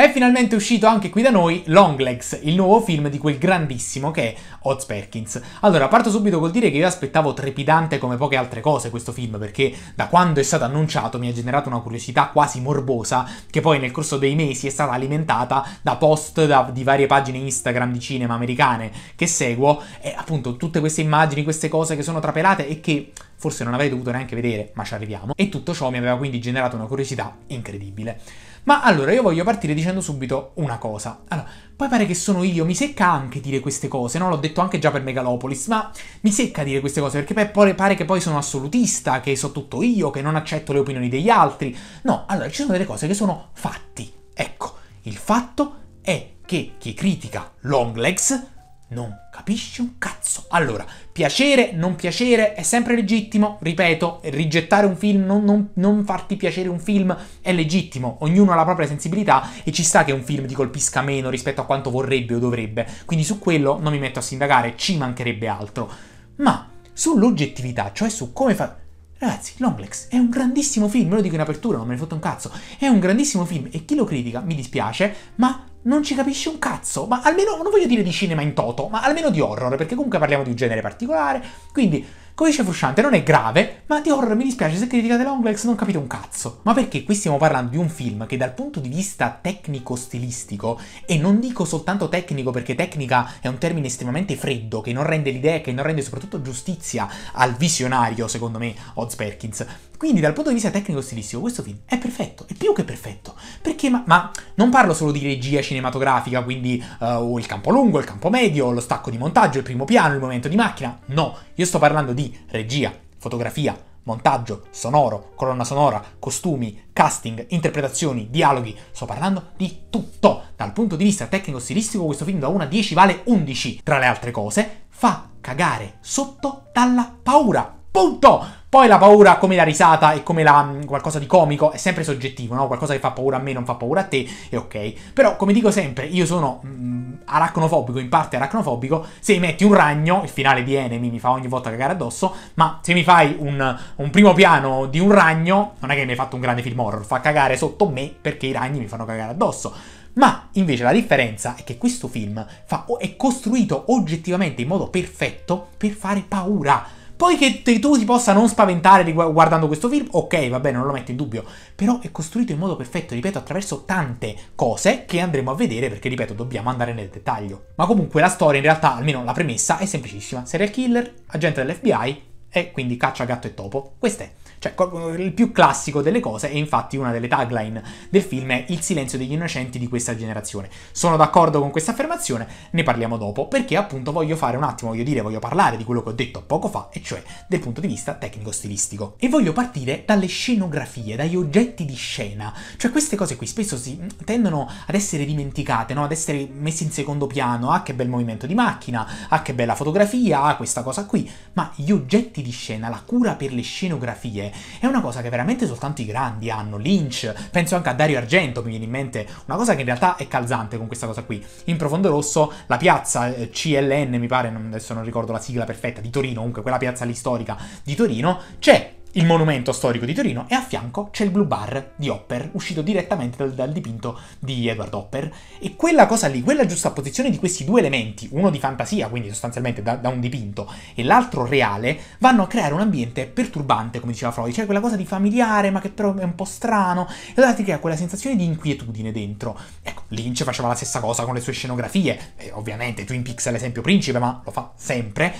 È finalmente uscito anche qui da noi Longlegs, il nuovo film di quel grandissimo che è Oz Perkins. Allora, parto subito col dire che io aspettavo trepidante come poche altre cose questo film, perché da quando è stato annunciato mi ha generato una curiosità quasi morbosa, che poi nel corso dei mesi è stata alimentata da post da, di varie pagine Instagram di cinema americane che seguo, e appunto tutte queste immagini, queste cose che sono trapelate e che forse non avrei dovuto neanche vedere, ma ci arriviamo. E tutto ciò mi aveva quindi generato una curiosità incredibile. Ma allora io voglio partire dicendo subito una cosa. Allora, poi pare che sono io, mi secca anche dire queste cose, no? L'ho detto anche già per Megalopolis, ma mi secca dire queste cose perché poi pare che poi sono assolutista, che so tutto io, che non accetto le opinioni degli altri. No, allora ci sono delle cose che sono fatti. Ecco, il fatto è che chi critica Longlegs non capisci un cazzo. Allora, piacere, non piacere è sempre legittimo, ripeto, rigettare un film, non, non, non, farti piacere un film è legittimo, ognuno ha la propria sensibilità e ci sta che un film ti colpisca meno rispetto a quanto vorrebbe o dovrebbe, quindi su quello non mi metto a sindacare, ci mancherebbe altro. Ma sull'oggettività, cioè su come fa... Ragazzi, Longlex è un grandissimo film, lo dico in apertura, non me ne fotte un cazzo. È un grandissimo film e chi lo critica, mi dispiace, ma non ci capisce un cazzo. Ma almeno, non voglio dire di cinema in toto, ma almeno di horror, perché comunque parliamo di un genere particolare. Quindi, come dice Frusciante, non è grave, ma di horror mi dispiace se criticate Longlegs non capite un cazzo. Ma perché qui stiamo parlando di un film che dal punto di vista tecnico-stilistico, e non dico soltanto tecnico perché tecnica è un termine estremamente freddo, che non rende l'idea, che non rende soprattutto giustizia al visionario, secondo me, Oz Perkins. Quindi dal punto di vista tecnico-stilistico questo film è perfetto, è più che perfetto. Perché, ma, ma non parlo solo di regia cinematografica, quindi uh, il campo lungo, il campo medio, lo stacco di montaggio, il primo piano, il momento di macchina. No, io sto parlando di regia, fotografia, montaggio, sonoro, colonna sonora, costumi, casting, interpretazioni, dialoghi. Sto parlando di tutto. Dal punto di vista tecnico-stilistico questo film da 1 a 10 vale 11. Tra le altre cose, fa cagare sotto dalla paura. Punto! Poi la paura, come la risata e come la, mm, qualcosa di comico, è sempre soggettivo, no? Qualcosa che fa paura a me non fa paura a te, è ok. Però, come dico sempre, io sono mm, aracnofobico, in parte aracnofobico. Se metti un ragno, il finale di Enemy mi fa ogni volta cagare addosso, ma se mi fai un, un primo piano di un ragno, non è che mi hai fatto un grande film horror, fa cagare sotto me perché i ragni mi fanno cagare addosso. Ma invece la differenza è che questo film fa, è costruito oggettivamente in modo perfetto per fare paura poi che tu ti possa non spaventare guardando questo film, ok, va bene, non lo metto in dubbio, però è costruito in modo perfetto, ripeto, attraverso tante cose che andremo a vedere perché, ripeto, dobbiamo andare nel dettaglio. Ma comunque la storia, in realtà, almeno la premessa, è semplicissima. Serial killer, agente dell'FBI e quindi caccia gatto e topo. Questa è. Cioè, il più classico delle cose è infatti una delle tagline del film è Il silenzio degli innocenti di questa generazione. Sono d'accordo con questa affermazione, ne parliamo dopo, perché appunto voglio fare un attimo, voglio dire, voglio parlare di quello che ho detto poco fa, e cioè del punto di vista tecnico-stilistico. E voglio partire dalle scenografie, dagli oggetti di scena. Cioè, queste cose qui spesso si tendono ad essere dimenticate, no? ad essere messe in secondo piano. Ah, che bel movimento di macchina, ah, che bella fotografia, ah, questa cosa qui. Ma gli oggetti di scena, la cura per le scenografie, è una cosa che veramente soltanto i grandi hanno, Lynch, penso anche a Dario Argento, mi viene in mente, una cosa che in realtà è calzante con questa cosa qui. In Profondo Rosso, la piazza eh, CLN, mi pare, adesso non ricordo la sigla perfetta, di Torino, comunque quella piazza lì storica di Torino, c'è il monumento storico di Torino e a fianco c'è il Blue Bar di Hopper, uscito direttamente dal, dal, dipinto di Edward Hopper. E quella cosa lì, quella giusta posizione di questi due elementi, uno di fantasia, quindi sostanzialmente da, da un dipinto, e l'altro reale, vanno a creare un ambiente perturbante, come diceva Freud, cioè quella cosa di familiare, ma che però è un po' strano, e allora ti crea quella sensazione di inquietudine dentro. Ecco, Lynch faceva la stessa cosa con le sue scenografie, e ovviamente Twin Peaks è l'esempio principe, ma lo fa sempre,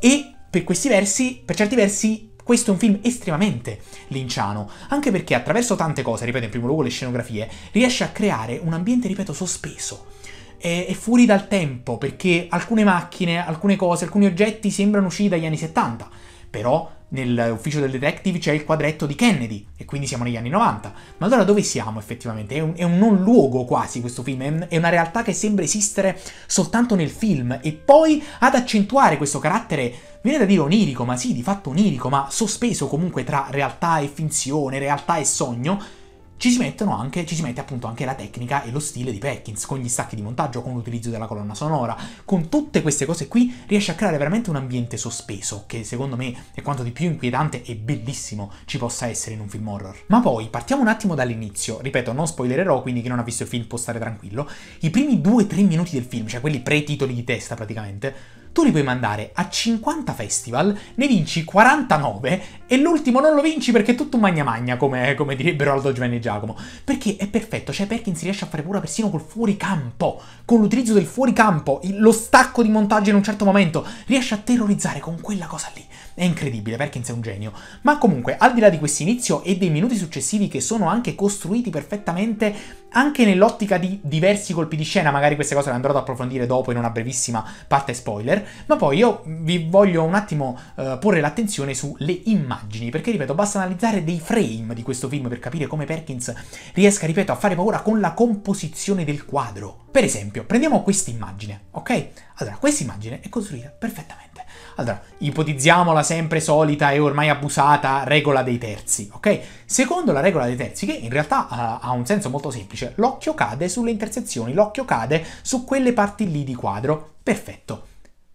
e per questi versi, per certi versi, questo è un film estremamente linciano, anche perché attraverso tante cose, ripeto in primo luogo le scenografie, riesce a creare un ambiente, ripeto, sospeso. È, fuori dal tempo, perché alcune macchine, alcune cose, alcuni oggetti sembrano usciti dagli anni 70, però nell'ufficio del detective c'è il quadretto di Kennedy, e quindi siamo negli anni 90. Ma allora dove siamo effettivamente? È un, è un non luogo quasi questo film, è, è una realtà che sembra esistere soltanto nel film, e poi ad accentuare questo carattere viene da dire onirico, ma sì, di fatto onirico, ma sospeso comunque tra realtà e finzione, realtà e sogno, ci si, mettono anche, ci si mette appunto anche la tecnica e lo stile di Perkins, con gli stacchi di montaggio, con l'utilizzo della colonna sonora, con tutte queste cose qui riesce a creare veramente un ambiente sospeso, che secondo me è quanto di più inquietante e bellissimo ci possa essere in un film horror. Ma poi partiamo un attimo dall'inizio, ripeto, non spoilererò, quindi chi non ha visto il film può stare tranquillo. I primi 2-3 minuti del film, cioè quelli pre-titoli di testa praticamente, tu li puoi mandare a 50 festival, ne vinci 49 e l'ultimo non lo vinci perché è tutto magna magna, come, come direbbero Aldo Giovanni e Giacomo. Perché è perfetto, cioè Perkins riesce a fare pura persino col fuoricampo, con l'utilizzo del fuoricampo, lo stacco di montaggio in un certo momento, riesce a terrorizzare con quella cosa lì. È incredibile, Perkins è un genio. Ma comunque, al di là di questo inizio e dei minuti successivi che sono anche costruiti perfettamente, anche nell'ottica di diversi colpi di scena, magari queste cose le andrò ad approfondire dopo in una brevissima parte spoiler, ma poi io vi voglio un attimo eh, porre l'attenzione sulle immagini, perché ripeto, basta analizzare dei frame di questo film per capire come Perkins riesca, ripeto, a fare paura con la composizione del quadro. Per esempio, prendiamo questa immagine, ok? Allora, questa immagine è costruita perfettamente. Allora, ipotizziamo la sempre solita e ormai abusata regola dei terzi, ok? Secondo la regola dei terzi, che in realtà ha, eh, ha un senso molto semplice, l'occhio cade sulle intersezioni, l'occhio cade su quelle parti lì di quadro. Perfetto.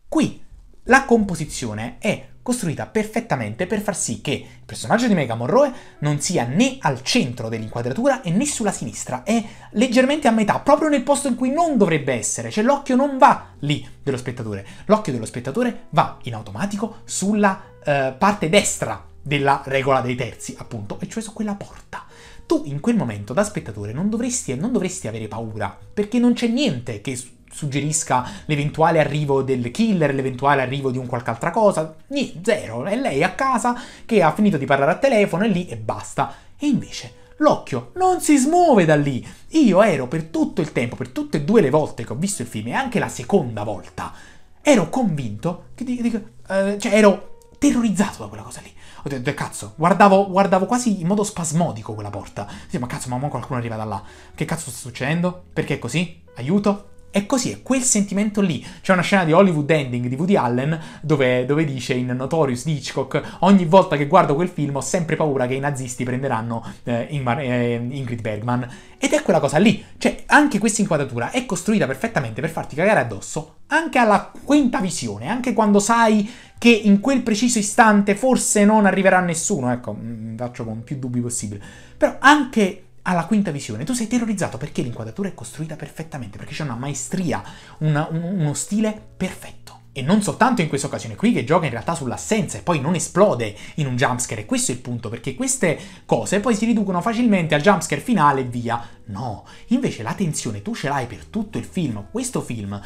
Qui la composizione è costruita perfettamente per far sì che il personaggio di Mega Monroe non sia né al centro dell'inquadratura e né sulla sinistra, è leggermente a metà, proprio nel posto in cui non dovrebbe essere, cioè l'occhio non va lì dello spettatore, l'occhio dello spettatore va in automatico sulla eh, parte destra della regola dei terzi, appunto, e cioè su quella porta tu in quel momento da spettatore non dovresti, non dovresti, avere paura, perché non c'è niente che suggerisca l'eventuale arrivo del killer, l'eventuale arrivo di un qualche altra cosa, niente, zero, è lei a casa che ha finito di parlare al telefono e lì e basta. E invece l'occhio non si smuove da lì. Io ero per tutto il tempo, per tutte e due le volte che ho visto il film, e anche la seconda volta, ero convinto che dico, eh, cioè ero terrorizzato da quella cosa lì. Ho detto, eh, cazzo, guardavo, guardavo quasi in modo spasmodico quella porta. Sì, ma cazzo, ma qualcuno arriva da là. Che cazzo sta succedendo? Perché è così? Aiuto? è così, è quel sentimento lì. C'è una scena di Hollywood Ending di Woody Allen dove, dove, dice in Notorious di Hitchcock: Ogni volta che guardo quel film ho sempre paura che i nazisti prenderanno eh, Ingmar, eh, Ingrid Bergman. Ed è quella cosa lì. Cioè, anche questa inquadratura è costruita perfettamente per farti cagare addosso anche alla quinta visione, anche quando sai che in quel preciso istante forse non arriverà nessuno. Ecco, mm, mm, faccio con più dubbi possibile. Però anche alla quinta visione, tu sei terrorizzato perché l'inquadratura è costruita perfettamente, perché c'è una maestria, una, un, uno stile perfetto. E non soltanto in questa occasione qui che gioca in realtà sull'assenza e poi non esplode in un jumpscare. E questo è il punto, perché queste cose poi si riducono facilmente al jumpscare finale e via. No, invece la tensione tu ce l'hai per tutto il film. Questo film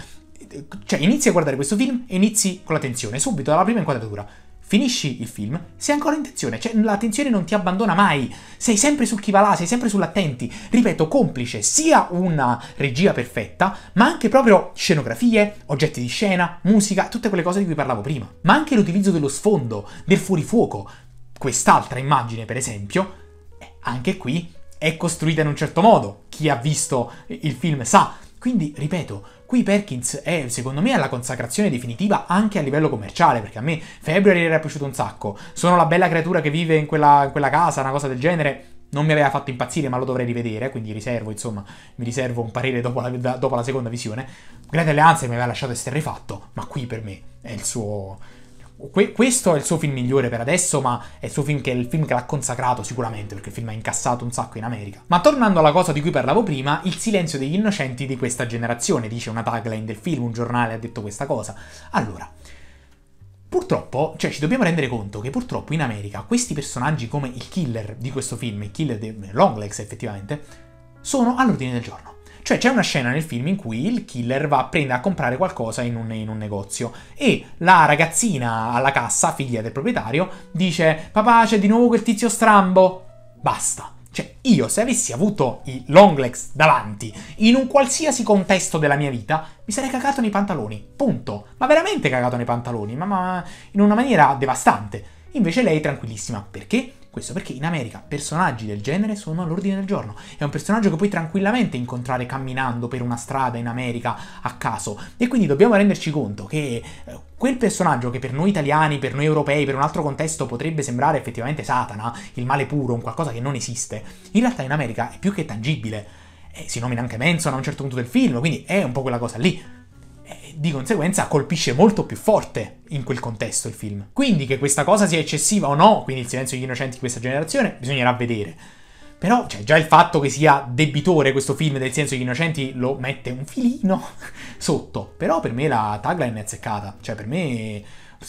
eh, cioè inizi a guardare questo film e inizi con la tensione, subito dalla prima inquadratura finisci il film, sei ancora in tensione, cioè l'attenzione non ti abbandona mai, sei sempre sul chi va là, sei sempre sull'attenti, ripeto, complice sia una regia perfetta, ma anche proprio scenografie, oggetti di scena, musica, tutte quelle cose di cui parlavo prima, ma anche l'utilizzo dello sfondo, del fuorifuoco, quest'altra immagine per esempio, eh, anche qui è costruita in un certo modo, chi ha visto il film sa, quindi ripeto, Qui Perkins è, secondo me, alla consacrazione definitiva anche a livello commerciale, perché a me February era piaciuto un sacco. Sono la bella creatura che vive in quella, in quella casa, una cosa del genere non mi aveva fatto impazzire, ma lo dovrei rivedere, quindi riservo, insomma, mi riservo un parere dopo la, dopo la seconda visione. Grande Alleanza mi aveva lasciato esterrefatto, ma qui per me è il suo que- questo è il suo film migliore per adesso, ma è il suo film che è il film che l'ha consacrato sicuramente, perché il film ha incassato un sacco in America. Ma tornando alla cosa di cui parlavo prima, il silenzio degli innocenti di questa generazione, dice una tagline del film, un giornale ha detto questa cosa. Allora, Purtroppo, cioè ci dobbiamo rendere conto che purtroppo in America questi personaggi come il killer di questo film, il killer di Longlegs effettivamente, sono all'ordine del giorno. Cioè c'è una scena nel film in cui il killer va, a prendere a comprare qualcosa in un, in un negozio e la ragazzina alla cassa, figlia del proprietario, dice papà c'è di nuovo quel tizio strambo. Basta. Cioè, io se avessi avuto i Longlegs davanti in un qualsiasi contesto della mia vita, mi sarei cagato nei pantaloni. Punto. Ma veramente cagato nei pantaloni, ma, ma in una maniera devastante. Invece lei è tranquillissima. Perché? Questo perché in America personaggi del genere sono all'ordine del giorno. È un personaggio che puoi tranquillamente incontrare camminando per una strada in America a caso. E quindi dobbiamo renderci conto che eh, quel personaggio che per noi italiani, per noi europei, per un altro contesto potrebbe sembrare effettivamente Satana, il male puro, un qualcosa che non esiste, in realtà in America è più che tangibile. Eh, si nomina anche Manson a un certo punto del film, quindi è un po' quella cosa lì di conseguenza colpisce molto più forte in quel contesto il film. Quindi che questa cosa sia eccessiva o no, quindi il silenzio degli innocenti di questa generazione, bisognerà vedere. Però cioè, già il fatto che sia debitore questo film del silenzio degli innocenti lo mette un filino sotto. Però per me la tagline è azzeccata. Cioè per me...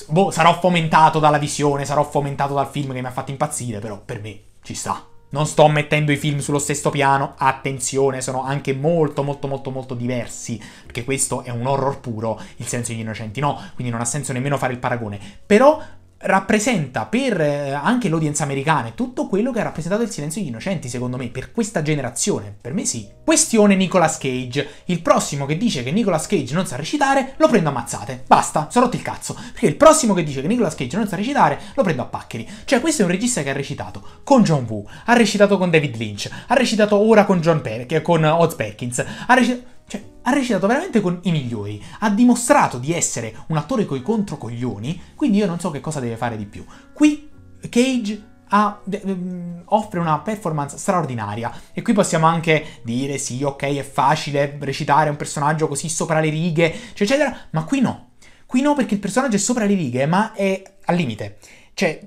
Boh, sarò fomentato dalla visione, sarò fomentato dal film che mi ha fatto impazzire, però per me ci sta. Non sto mettendo i film sullo stesso piano, attenzione, sono anche molto molto molto molto diversi, perché questo è un horror puro, il senso degli innocenti no, quindi non ha senso nemmeno fare il paragone. Però rappresenta per eh, anche l'audience americana tutto quello che ha rappresentato il silenzio degli innocenti, secondo me, per questa generazione. Per me sì. Questione Nicolas Cage. Il prossimo che dice che Nicolas Cage non sa recitare, lo prendo a mazzate. Basta, sono rotto il cazzo. Perché il prossimo che dice che Nicolas Cage non sa recitare, lo prendo a paccheri. Cioè, questo è un regista che ha recitato con John Woo, ha recitato con David Lynch, ha recitato ora con John Perkins, con Oz Perkins, ha recitato... Cioè, ha recitato veramente con i migliori, ha dimostrato di essere un attore coi controcoglioni, quindi io non so che cosa deve fare di più. Qui Cage ha, mm, offre una performance straordinaria e qui possiamo anche dire sì, ok, è facile recitare un personaggio così sopra le righe, cioè, eccetera, ma qui no. Qui no perché il personaggio è sopra le righe, ma è al limite. Cioè,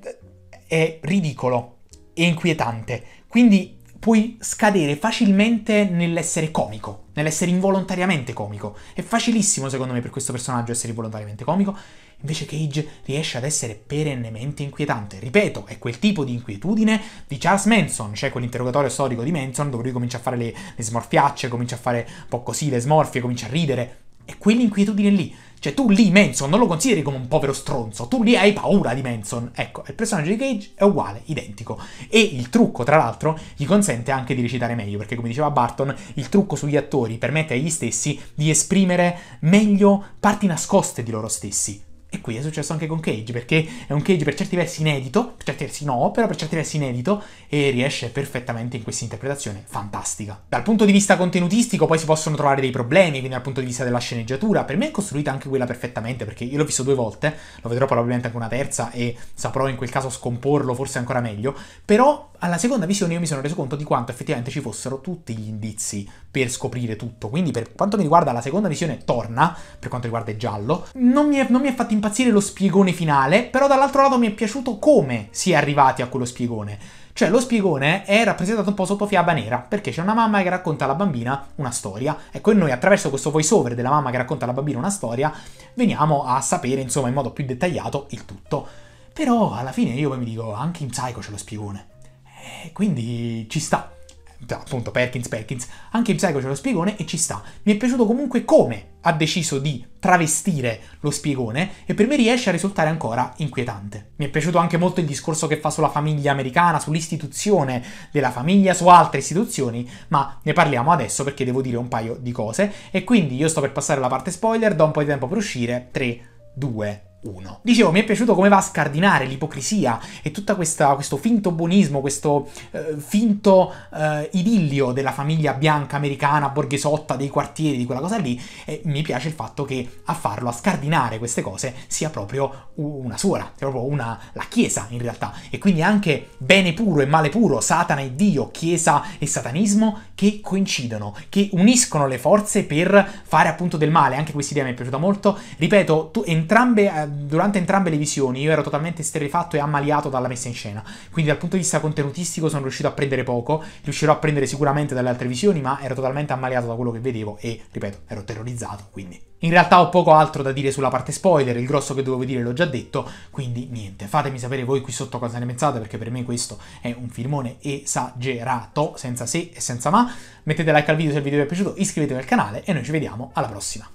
è ridicolo e inquietante. Quindi puoi scadere facilmente nell'essere comico, nell'essere involontariamente comico. È facilissimo secondo me per questo personaggio essere involontariamente comico, invece Cage riesce ad essere perennemente inquietante. Ripeto, è quel tipo di inquietudine di Charles Manson, cioè quell'interrogatorio storico di Manson dove lui comincia a fare le, le smorfiacce, comincia a fare un po' così le smorfie, comincia a ridere. È quell'inquietudine lì cioè, tu lì Manson non lo consideri come un povero stronzo, tu lì hai paura di Manson. Ecco, il personaggio di Cage è uguale, identico. E il trucco, tra l'altro, gli consente anche di recitare meglio, perché come diceva Barton, il trucco sugli attori permette agli stessi di esprimere meglio parti nascoste di loro stessi. E qui è successo anche con Cage, perché è un Cage per certi versi inedito, per certi versi no, però per certi versi inedito, e riesce perfettamente in questa interpretazione fantastica. Dal punto di vista contenutistico poi si possono trovare dei problemi, quindi dal punto di vista della sceneggiatura, per me è costruita anche quella perfettamente, perché io l'ho visto due volte, lo vedrò probabilmente anche una terza e saprò in quel caso scomporlo forse ancora meglio, però alla seconda visione io mi sono reso conto di quanto effettivamente ci fossero tutti gli indizi per scoprire tutto. Quindi, per quanto mi riguarda, la seconda visione torna, per quanto riguarda il giallo. Non mi, è, non mi è fatto impazzire lo spiegone finale, però dall'altro lato mi è piaciuto come si è arrivati a quello spiegone. Cioè, lo spiegone è rappresentato un po' sotto fiaba nera, perché c'è una mamma che racconta alla bambina una storia. Ecco, e noi attraverso questo voiceover della mamma che racconta alla bambina una storia, veniamo a sapere, insomma, in modo più dettagliato il tutto. Però alla fine io poi mi dico, anche in Psycho c'è lo spiegone. Eh, quindi ci sta. Eh, appunto, Perkins, Perkins. Anche in Psycho c'è lo spiegone e ci sta. Mi è piaciuto comunque come ha deciso di travestire lo spiegone e per me riesce a risultare ancora inquietante. Mi è piaciuto anche molto il discorso che fa sulla famiglia americana, sull'istituzione della famiglia, su altre istituzioni, ma ne parliamo adesso perché devo dire un paio di cose e quindi io sto per passare alla parte spoiler, do un po' di tempo per uscire, 3, 2, 1. 1. Dicevo, mi è piaciuto come va a scardinare l'ipocrisia e tutto questo finto buonismo, questo eh, finto eh, idillio della famiglia bianca americana, borghesotta, dei quartieri, di quella cosa lì, e mi piace il fatto che a farlo, a scardinare queste cose, sia proprio una suora, sia proprio una, la Chiesa in realtà. E quindi anche bene puro e male puro, Satana e Dio, Chiesa e satanismo, che coincidono, che uniscono le forze per fare appunto del male. Anche questa idea mi è piaciuta molto. Ripeto, tu, entrambe, eh, durante entrambe le visioni io ero totalmente sterefatto e ammaliato dalla messa in scena. Quindi dal punto di vista contenutistico sono riuscito a prendere poco, riuscirò a prendere sicuramente dalle altre visioni, ma ero totalmente ammaliato da quello che vedevo e, ripeto, ero terrorizzato, quindi... In realtà ho poco altro da dire sulla parte spoiler, il grosso che dovevo dire l'ho già detto, quindi niente, fatemi sapere voi qui sotto cosa ne pensate, perché per me questo è un filmone esagerato, senza se e senza ma, mettete like al video se il video vi è piaciuto, iscrivetevi al canale e noi ci vediamo alla prossima.